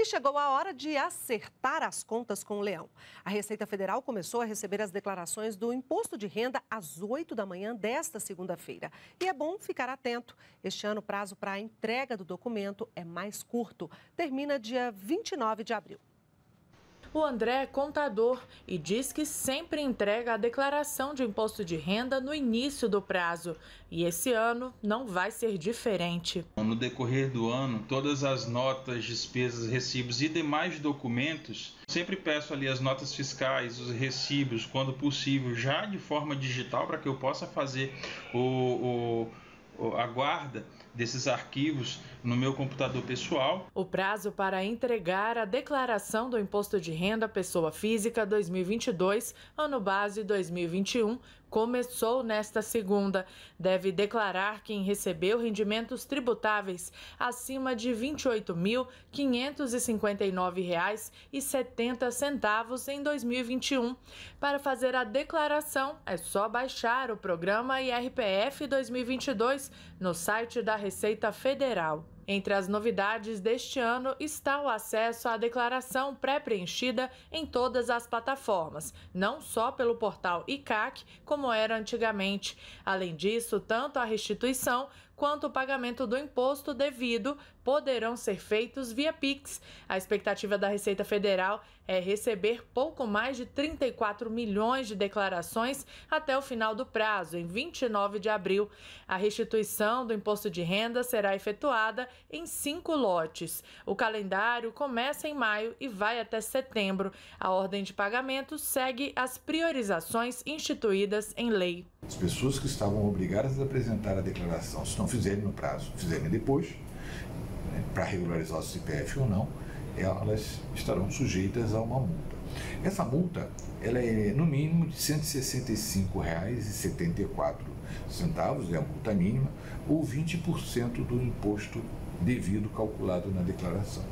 E chegou a hora de acertar as contas com o leão. A Receita Federal começou a receber as declarações do imposto de renda às 8 da manhã desta segunda-feira. E é bom ficar atento. Este ano, o prazo para a entrega do documento é mais curto. Termina dia 29 de abril. O André é contador e diz que sempre entrega a declaração de imposto de renda no início do prazo. E esse ano não vai ser diferente. No decorrer do ano, todas as notas, despesas, recibos e demais documentos, sempre peço ali as notas fiscais, os recibos, quando possível, já de forma digital, para que eu possa fazer o, o a guarda desses arquivos no meu computador pessoal. O prazo para entregar a declaração do imposto de renda pessoa física 2022, ano base 2021, começou nesta segunda. Deve declarar quem recebeu rendimentos tributáveis acima de R$ 28.559,70 em 2021. Para fazer a declaração, é só baixar o programa IRPF 2022 no site da Receita Federal. Entre as novidades deste ano está o acesso à declaração pré-preenchida em todas as plataformas, não só pelo portal ICAC, como era antigamente. Além disso, tanto a restituição quanto o pagamento do imposto devido poderão ser feitos via Pix. A expectativa da Receita Federal é receber pouco mais de 34 milhões de declarações até o final do prazo, em 29 de abril. A restituição do imposto de renda será efetuada em cinco lotes. O calendário começa em maio e vai até setembro. A ordem de pagamento segue as priorizações instituídas em lei. As pessoas que estavam obrigadas a apresentar a declaração, se não fizerem no prazo, fizerem depois, né, para regularizar o CPF ou não, elas estarão sujeitas a uma multa. Essa multa ela é no mínimo de R$ 165,74, é a multa mínima, ou 20% do imposto devido calculado na declaração.